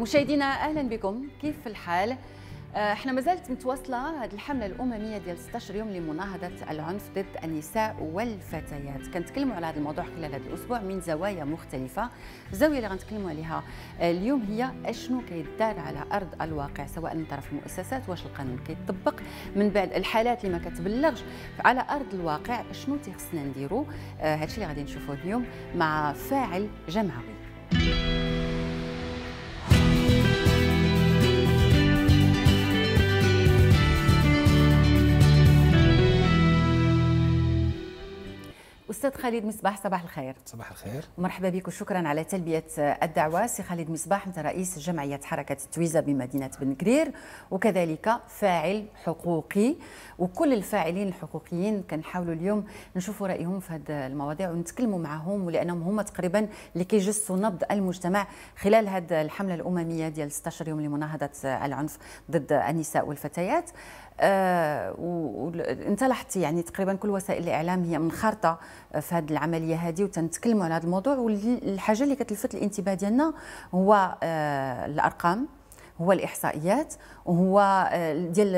مشاهدينا اهلا بكم كيف الحال آه، احنا ما زالت متواصله هذه الحمله الامميه ديال 16 يوم لمناهضه العنف ضد النساء والفتيات كنتكلموا على هذا الموضوع خلال هذا الاسبوع من زوايا مختلفه الزاويه اللي غنتكلموا عليها آه، اليوم هي اشنو كيدار على ارض الواقع سواء من طرف المؤسسات واش القانون كيطبق من بعد الحالات اللي ما كتبلغش على ارض الواقع شنو تيخصنا نديروا آه، هادشي اللي غادي نشوفوه اليوم مع فاعل جمعوي استاذ خالد مصباح صباح الخير صباح الخير مرحبا بك وشكرا على تلبيه الدعوه سي خالد مصباح انت رئيس جمعيه حركه التويزه بمدينه بنكرير وكذلك فاعل حقوقي وكل الفاعلين الحقوقيين كنحاولوا اليوم نشوفوا رايهم في هذه المواضيع ونتكلموا معهم لانهم هما تقريبا اللي كيجسوا نبض المجتمع خلال هذه الحمله الامميه ديال 16 يوم لمناهضه العنف ضد النساء والفتيات آه وانت لاحظتي يعني تقريبا كل وسائل الاعلام هي منخرطه في هذه العمليه هذه وتنتكلموا على هذا الموضوع والحاجه اللي كتلفت الانتباه ديالنا هو آه، الارقام هو الاحصائيات وهو آه، ديال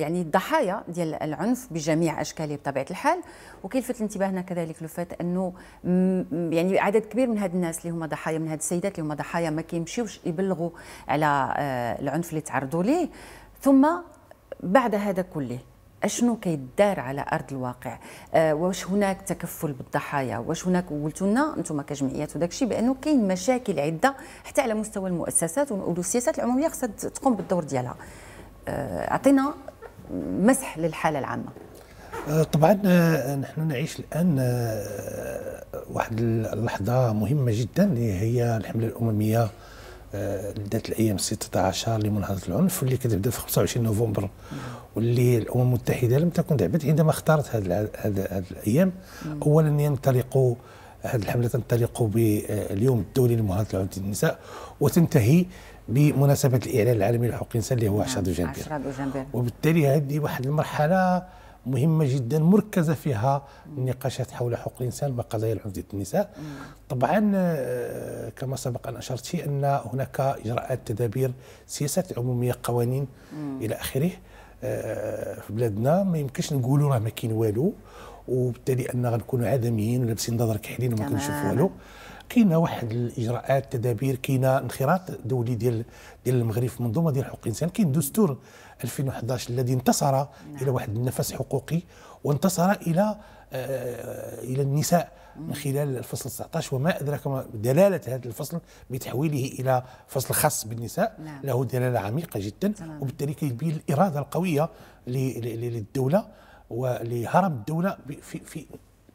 يعني الضحايا ديال العنف بجميع اشكاله بطبيعه الحال وكيلفت انتباهنا كذلك لفات انه يعني عدد كبير من هاد الناس اللي هما ضحايا من هاد السيدات اللي هما ضحايا ما كيمشيوش يبلغوا على آه، العنف اللي تعرضوا ليه ثم بعد هذا كله اشنو كيدار على ارض الواقع أه واش هناك تكفل بالضحايا واش هناك قلتوا لنا انتم كجمعيات وداك الشيء بانه كاين مشاكل عده حتى على مستوى المؤسسات والسياسات العموميه خصها تقوم بالدور ديالها آه، اعطينا مسح للحاله العامه آه، طبعا آه، نحن نعيش الان واحد اللحظه مهمه جدا اللي هي الحمله الامميه بدات الايام 16 لمنهضه العنف واللي كتبدا في 25 نوفمبر واللي الامم المتحده لم تكن تعبت عندما اختارت هذه الايام اولا ينطلق هذه الحمله تنطلق باليوم الدولي لمهاجره العنف للنساء وتنتهي بمناسبه الاعلان العالمي لحقوق الانسان اللي هو 10 نعم، جنبير 10 وبالتالي هذه واحد المرحله مهمة جدا مركزة فيها النقاشات حول حقوق الإنسان وقضايا العنف النساء طبعا آه، كما سبق أن أشرت أن هناك إجراءات تدابير سياسات عمومية قوانين إلى آخره آه، في بلادنا ما يمكنش نقولوا راه ما كاين والو وبالتالي ان غنكونوا عدميين ولابسين نظر كحلين وما كنشوف والو كاينه واحد الاجراءات تدابير كاينه انخراط دولي ديال ديال المغرب في منظومه ديال حقوق الانسان كاين دستور 2011 الذي انتصر نعم. الى واحد النفس حقوقي وانتصر الى آه، الى النساء من خلال الفصل 19 وما ادراك ما دلاله هذا الفصل بتحويله الى فصل خاص بالنساء نعم. له دلاله عميقه جدا نعم. وبالتالي كيبين الاراده القويه للدوله ولهرم الدوله في في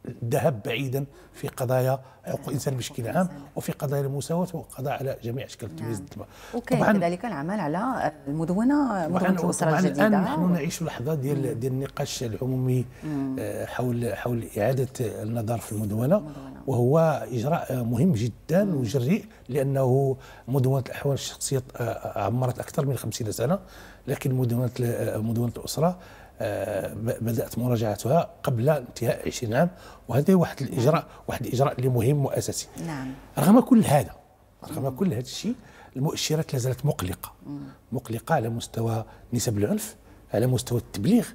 الذهاب بعيدا في قضايا حقوق الانسان بشكل عام وفي قضايا المساواه والقضاء على جميع اشكال التمييز نعم. الطلبه كذلك العمل على المدونه مدونه الاسره الجديده الان نحن نعيش لحظه ديال ديال النقاش العمومي آه، حول حول اعاده النظر في المدونه وهو اجراء مهم جدا وجريء لانه مدونه الاحوال الشخصيه آه، آه، عمرت اكثر من 50 سنه لكن مدونه مدونه الاسره آه، بدات مراجعتها قبل انتهاء 20 عام وهذا واحد الاجراء نعم. واحد الاجراء اللي مهم واساسي نعم رغم كل هذا رغم كل هذا الشيء المؤشرات لا زالت مقلقه مقلقه على مستوى نسب العنف على مستوى التبليغ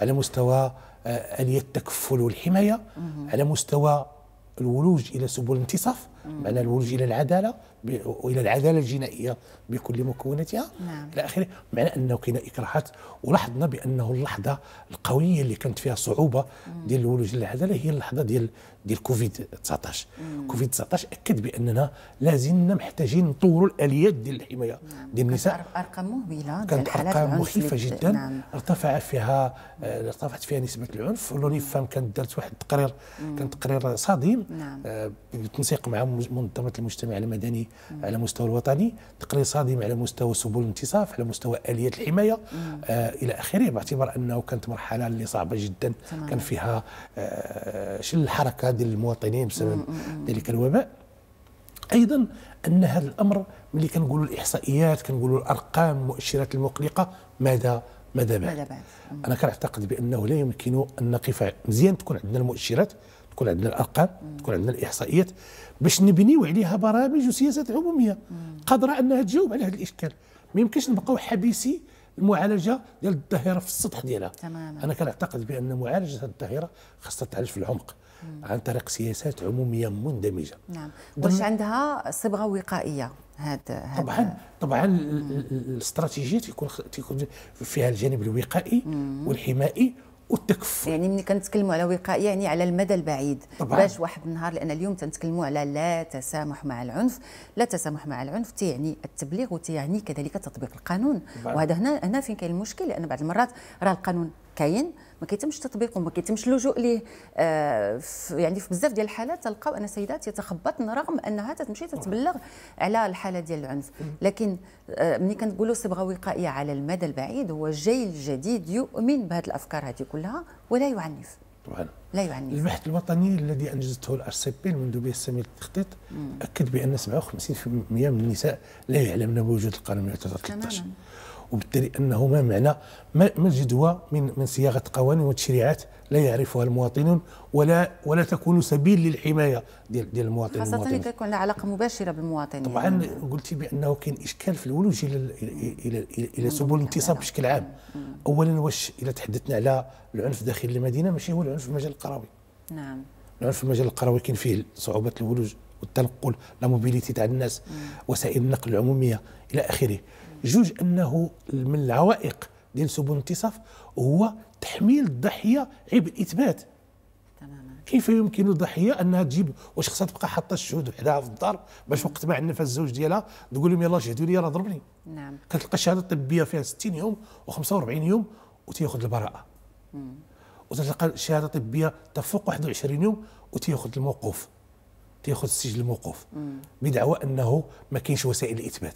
على مستوى آه، اليه التكفل والحمايه على مستوى الولوج الى سبل الانتصاف معنى الولوج الى العداله والى العداله الجنائيه بكل مكوناتها نعم. الى اخره معنى انه كاين اكراهات ولاحظنا بانه اللحظه القويه اللي كانت فيها صعوبه ديال الولوج للعداله هي اللحظه ديال ديال كوفيد 19 كوفيد 19 اكد باننا لازلنا محتاجين نطوروا الاليات ديال الحمايه نعم. ديال النساء ارقام مهبله كانت ارقام مخيفه جدا نعم. ارتفع فيها آه، ارتفعت فيها نسبه العنف لونيفام كانت دارت واحد التقرير كان تقرير صادم نعم. آه، بالتنسيق مع منظمه المجتمع المدني على مستوى الوطني تقرير صادم على مستوى سبل الانتصاف على مستوى اليات الحمايه آه الى اخره باعتبار انه كانت مرحله اللي صعبه جدا تمام. كان فيها آه شل الحركه ديال المواطنين بسبب ذلك الوباء ايضا ان هذا الامر ملي كنقولوا الاحصائيات كنقولوا الارقام المؤشرات المقلقه ماذا ماذا بعد؟ انا كنعتقد بانه لا يمكن ان نقف مزيان تكون عندنا المؤشرات تكون عندنا الارقام تكون عندنا الاحصائيات باش نبنيو عليها برامج وسياسات عموميه قادره انها تجاوب على هذا الاشكال ما يمكنش نبقاو حبيسي المعالجه ديال الظاهره في السطح ديالها تماما انا كنعتقد بان معالجه الظاهره خاصها تعالج في العمق مم. عن طريق سياسات عموميه مندمجه نعم واش عندها صبغه وقائيه هذا طبعا طبعا الاستراتيجيه تيكون تيكون فيها الجانب الوقائي مم. والحمائي والتكفل يعني ملي كنتكلموا على وقائيه يعني على المدى البعيد طبعا. باش واحد النهار لان اليوم تنتكلموا على لا تسامح مع العنف لا تسامح مع العنف تيعني التبليغ وتيعني كذلك تطبيق القانون طبعا. وهذا هنا هنا فين كاين المشكل لان بعض المرات راه القانون كاين ما كيتمش تطبيقه ما كيتمش اللجوء ليه آه، يعني في بزاف ديال الحالات تلقاو ان سيدات يتخبطن رغم انها تتمشي تتبلغ على الحاله ديال العنف لكن آه، ملي كنقولوا صبغه وقائيه على المدى البعيد هو جيل جديد يؤمن بهذه الافكار هذه كلها ولا يعنف طبعا لا يعنف البحث الوطني الذي انجزته الار سي بي المندوبيه الساميه للتخطيط اكد بان 57% من النساء لا يعلمن بوجود القانون 2013 وبالتالي انه ما معنى ما الجدوى من من صياغه قوانين وتشريعات لا يعرفها المواطنون ولا ولا تكون سبيل للحمايه ديال ديال المواطن خاصه اللي كيكون لها علاقه مباشره بالمواطن طبعا يعني. قلتي بانه كاين اشكال في الولوج الى الى الى, إلى سبل الانتصاب بشكل عام اولا واش اذا تحدثنا على العنف داخل المدينه ماشي هو العنف في المجال القروي نعم العنف في المجال القروي كاين فيه صعوبات الولوج والتنقل لا موبيليتي تاع الناس وسائل النقل العموميه الى اخره جوج انه من العوائق ديال سبل الانتصاف هو تحميل الضحيه عبء الاثبات كيف يمكن الضحيه انها تجيب واش خصها تبقى حاطه الشهود وحدها في الدار باش وقت ما عندنا الزوج ديالها تقول لهم يلاه شهدوا لي راه ضربني نعم كتلقى الشهاده الطبيه فيها 60 يوم و45 يوم وتياخذ البراءه مم. وتلقى الشهاده الطبيه تفوق 21 يوم وتياخذ الموقوف تاخذ السجل الموقوف بدعوى انه ما كاينش وسائل الاثبات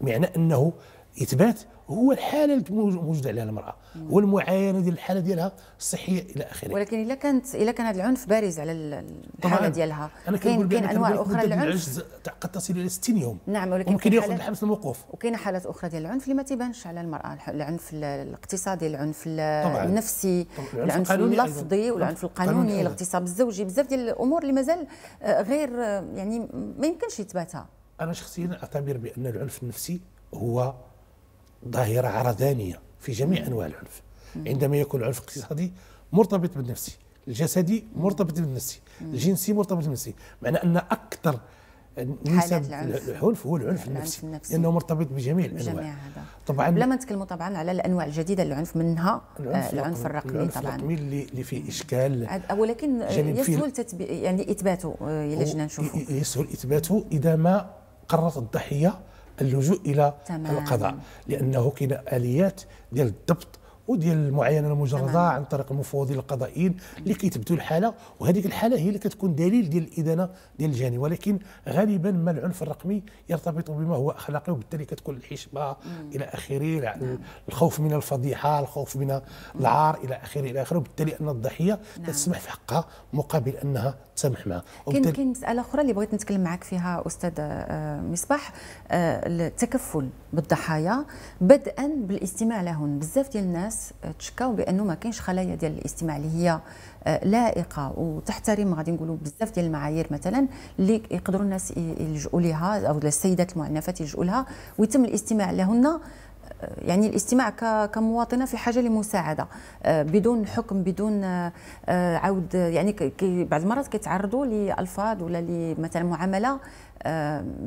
معنى انه اثبات هو الحاله اللي موجوده عليها المراه هو المعاينه ديال الحاله ديالها الصحيه الى اخره ولكن الا كانت الا كان هذا العنف بارز على الحاله ديالها كاين كاين انواع اخرى للعنف قد تصل الى 60 يوم نعم ولكن ممكن ياخذ الحبس الموقوف وكاين حالات اخرى ديال العنف اللي ما تيبانش على المراه العنف الاقتصادي العنف النفسي طبعاً. العنف اللفظي والعنف القانوني الاغتصاب الزوجي بزاف ديال الامور اللي مازال آه، غير آه، يعني ما يمكنش يتباتها انا شخصيا اعتبر بان العنف النفسي هو ظاهرة عرضانية في جميع أنواع العنف عندما يكون العنف الاقتصادي مرتبط بالنفسي الجسدي مرتبط بالنفسي الجنسي مرتبط بالنفسي معنى أن أكثر نسب العنف هو العنف النفسي, لانه مرتبط بجميع الانواع طبعا لما نتكلموا طبعا على الانواع الجديده للعنف منها العنف, آه، الرقمي العنف طبعا الرقمي اللي, اللي فيه اشكال ولكن يسهل يعني اثباته آه، جينا نشوفه يسهل اثباته اذا ما قررت الضحيه اللجوء الى تمام. القضاء لانه كاين اليات ديال الضبط وديال المعاينه المجرده عن طريق المفوضين القضائيين اللي كيثبتوا الحاله وهذيك الحاله هي اللي كتكون دليل ديال الادانه ديال الجاني ولكن غالبا ما العنف الرقمي يرتبط بما هو اخلاقي وبالتالي كتكون الحشمه الى اخره يعني نعم. الخوف من الفضيحه الخوف من العار الى اخره الى اخره وبالتالي ان الضحيه نعم. تسمح في حقها مقابل انها تسامح معها كاين كاين مساله اخرى اللي بغيت نتكلم معك فيها استاذ آه، مصباح آه، التكفل بالضحايا بدءا بالاستماع لهن بزاف ديال الناس الناس تشكاو بانه ما كاينش خلايا ديال الاستماع اللي هي آه، لائقه وتحترم غادي نقولوا بزاف ديال المعايير مثلا اللي يقدروا الناس يلجؤوا لها او السيدات المعنفات يلجؤوا لها ويتم الاستماع لهن آه، يعني الاستماع كمواطنه في حاجه لمساعده آه، بدون حكم بدون عود يعني بعض المرات كيتعرضوا لالفاظ ولا مثلا معامله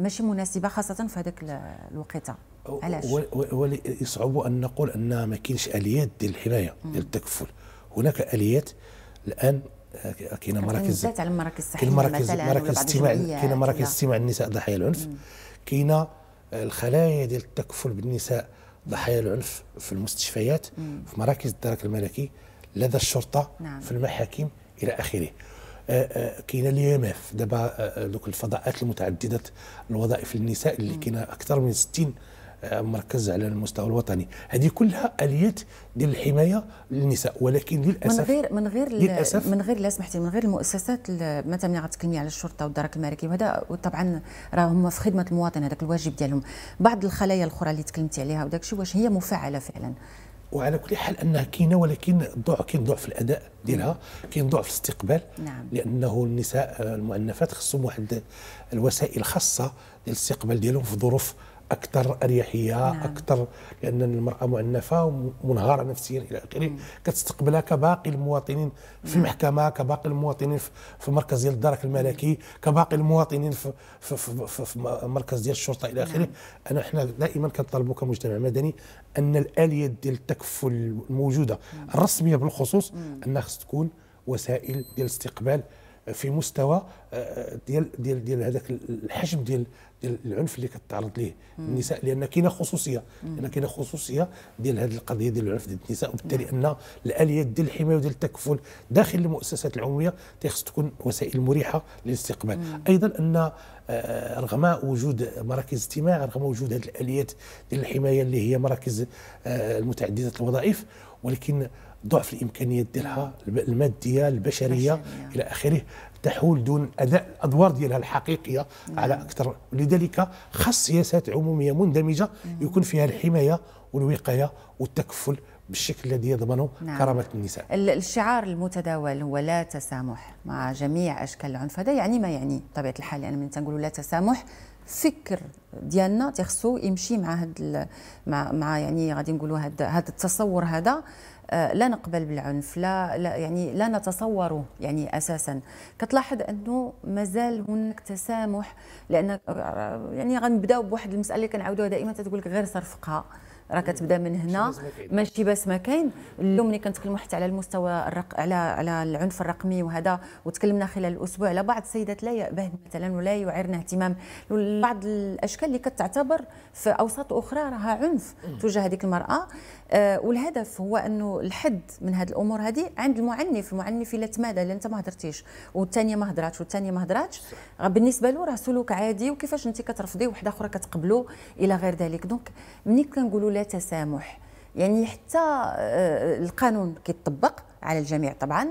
ماشي مناسبه خاصه في هذاك الوقيته علاش؟ ويصعب ان نقول ان ما كاينش اليات ديال الحمايه ديال التكفل هناك اليات الان آه، كاينه مراكز على المراكز الصحيه مراكز مراكز استماع كاينه مراكز استماع النساء ضحايا العنف كاينه الخلايا ديال التكفل بالنساء ضحايا العنف في المستشفيات مم. في مراكز الدرك الملكي لدى الشرطه نعم. في المحاكم الى اخره آه، آه، كاينه اليو ام اف دابا دوك الفضاءات المتعدده الوظائف للنساء اللي كاينه اكثر من 60 آه، مركز على المستوى الوطني هذه كلها اليات ديال الحمايه للنساء ولكن للاسف من غير من غير للأسف من غير لا سمحتي من غير المؤسسات مثلا ملي غتكلمي على الشرطه والدرك الملكي وهذا طبعا راه هما في خدمه المواطن هذاك الواجب ديالهم بعض الخلايا الاخرى اللي تكلمتي عليها وداك الشيء واش هي مفعله فعلا وعلى كل حال انها كاينه ولكن الضعف كاين ضعف في الاداء ديالها نعم. كاين ضعف في الاستقبال نعم. لانه النساء المؤنفات خصهم واحد الوسائل خاصه ديال الاستقبال ديالهم في ظروف اكثر اريحيه نعم. اكثر لان المراه معنفه ومنهاره نفسيا الى اخره كتستقبلها كباقي المواطنين في المحكمه نعم. كباقي المواطنين في مركز ديال الدرك الملكي كباقي المواطنين في, في, في, في, في مركز ديال الشرطه الى اخره نعم. انا احنا دائما كنطالبوا كمجتمع مدني ان الاليات ديال التكفل الموجوده الرسميه بالخصوص انها خص تكون وسائل ديال الاستقبال في مستوى آه، ديال ديال ديال هذاك الحجم ديال العنف اللي كتعرض ليه النساء لان كاينه خصوصيه لان كاينه خصوصيه ديال هذه القضيه ديال العنف ضد النساء وبالتالي ان الاليات ديال الحمايه وديال التكفل داخل المؤسسات العموميه تيخص تكون وسائل مريحه للاستقبال ايضا ان آه، رغم وجود مراكز استماع رغم وجود هذه الاليات ديال الحمايه اللي هي مراكز آه، المتعدده الوظائف ولكن ضعف الامكانيات ديالها الماديه البشريه الى اخره تحول دون اداء الادوار ديالها الحقيقيه مم. نعم. على اكثر لذلك خاص سياسات عموميه مندمجه يكون فيها الحمايه والوقايه والتكفل بالشكل الذي يضمن نعم. كرامه النساء. الشعار المتداول هو لا تسامح مع جميع اشكال العنف هذا يعني ما يعني بطبيعه الحال يعني من تنقولوا لا تسامح فكر ديالنا تيخصو يمشي مع هاد مع مع يعني غادي نقولوا هاد هاد التصور هذا آه، لا نقبل بالعنف لا, لا يعني لا نتصوره يعني اساسا كتلاحظ انه مازال هناك تسامح لان يعني غنبداو بواحد المساله اللي كنعاودوها دائما تقول لك غير صرفقها راه كتبدا من هنا ماشي بس ما كاين اليوم ملي كنتكلموا حتى على المستوى الرق... على على العنف الرقمي وهذا وتكلمنا خلال الاسبوع على بعض السيدات لا يأبهن مثلا ولا يعيرن اهتمام بعض الاشكال اللي كتعتبر في اوساط اخرى راها عنف تجاه هذيك المراه آه والهدف هو انه الحد من هذه الامور هذه عند المعنف المعنف الا تمادى الا انت ما هدرتيش والثانيه ما هدراتش والثانيه ما هدراتش بالنسبه له راه سلوك عادي وكيفاش انت كترفضي وحده اخرى كتقبله الى غير ذلك دونك ملي كنقولوا ولا تسامح يعني حتى آه، القانون كيطبق على الجميع طبعا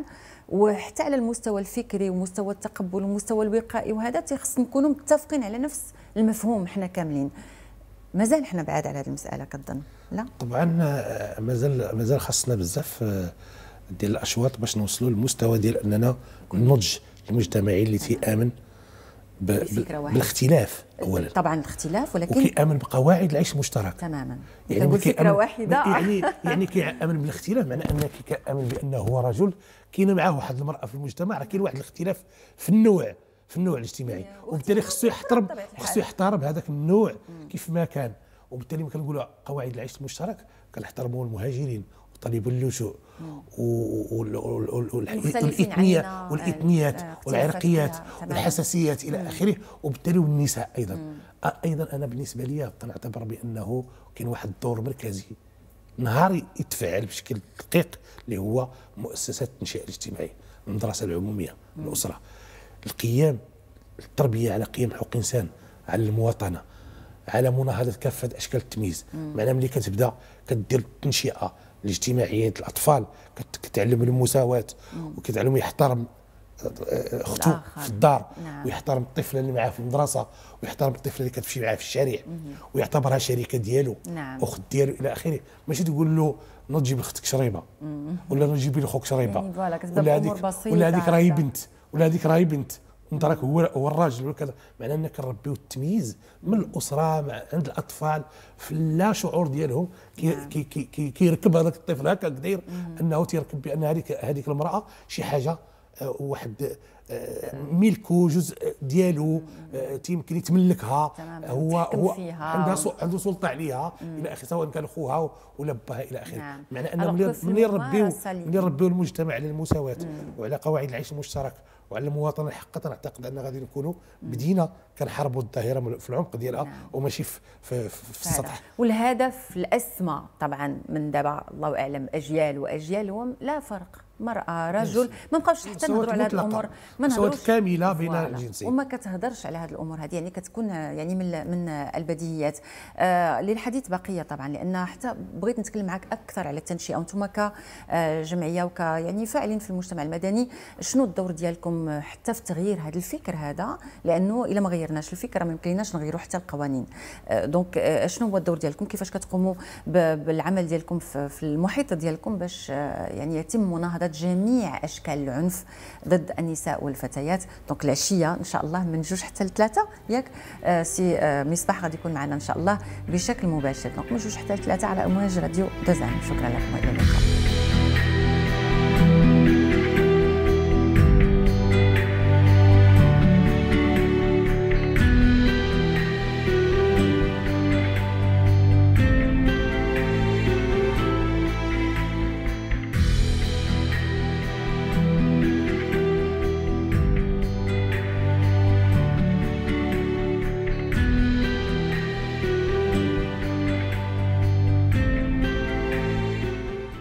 وحتى على المستوى الفكري ومستوى التقبل ومستوى الوقائي وهذا تيخص نكونوا متفقين على نفس المفهوم حنا كاملين مازال حنا بعاد على هذه المساله كظن لا طبعا آه، مازال مازال خاصنا بزاف آه، ديال الاشواط باش نوصلوا للمستوى ديال اننا النضج المجتمعي اللي تيامن بالاختلاف اولا طبعا الاختلاف ولكن وكيامن بقواعد العيش المشترك تماما يعني تقول فكره واحده يعني يعني, يعني كيامن بالاختلاف معناه انك كيامن بانه هو رجل كاين معاه واحد المراه في المجتمع راه كاين واحد الاختلاف في النوع في النوع الاجتماعي إيه، وبالتالي خصو يحترم خصو يحترم هذاك النوع كيف ما كان وبالتالي ما كنقولوا قواعد العيش المشترك كنحترموا المهاجرين طليب اللجوء والإثنية والإثنيات آه، والعرقيات والحساسيات إلى آخره وبالتالي والنساء أيضا أيضا أنا بالنسبة لي نعتبر بأنه كاين واحد الدور مركزي نهار يتفعل بشكل دقيق اللي هو مؤسسات التنشئة الاجتماعي المدرسة العمومية الأسرة القيام التربية على قيم حقوق الإنسان على المواطنة على مناهضة كافة أشكال التمييز معناها ملي كتبدا كدير التنشئة الاجتماعيات الاطفال كتعلم المساواه وكتعلم يحترم آه، اختو في الدار نعم. ويحترم الطفله اللي معاه في المدرسه ويحترم الطفله اللي كتمشي معاه في الشارع ويعتبرها شريكه ديالو نعم. اخت ديالو الى اخره ماشي تقول له نجيب لختك شريبه ولا نجيب لخوك شريبه يعني ولا هذيك ولا هذيك راهي بنت ولا هذيك راهي بنت انت راك هو هو الراجل وكذا معناه انك كنربيو التمييز من الاسره مع عند الاطفال في لا شعور ديالهم كيركب نعم. كي كي كي هذاك الطفل هكاك داير انه تيركب بان هذيك هذيك المراه شي حاجه آه، واحد آه، ملكه جزء ديالو آه، تيمكن يتملكها هو هو فيها عندها عنده سلطه عليها الى اخره سواء كان خوها ولا باها الى اخره نعم. معنى ان من يربيو من يربيو المجتمع على المساواه وعلى قواعد العيش المشترك وعلى المواطنه الحقه اعتقد ان غادي نكونوا بدينا كنحاربوا الظاهره في العمق ديالها نعم. وماشي في, في, في السطح والهدف الاسمى طبعا من دابا الله اعلم اجيال واجيال هو لا فرق مرأة رجل ما نبقاوش حتى نهضروا على هذه الامور ما نهضروش كاملة بين الجنسين وما كتهضرش على هذه الامور هذه يعني كتكون يعني من من البديهيات آه للحديث بقية طبعا لان حتى بغيت نتكلم معك اكثر على التنشئة وانتم كجمعية وك يعني فاعلين في المجتمع المدني شنو الدور ديالكم حتى في تغيير هذا الفكر هذا لانه الا ما غيرناش الفكر ما يمكنناش نغيروا حتى القوانين آه دونك آه شنو هو الدور ديالكم كيفاش كتقوموا بالعمل ديالكم في المحيط ديالكم باش آه، يعني يتم مناهضة ضد جميع اشكال العنف ضد النساء والفتيات دونك العشيه ان شاء الله من جوج حتى لثلاثه ياك آه، سي آه، مصباح غادي يكون معنا ان شاء الله بشكل مباشر دونك من جوج حتى لثلاثه على امواج راديو دوزان شكرا لكم والى اللقاء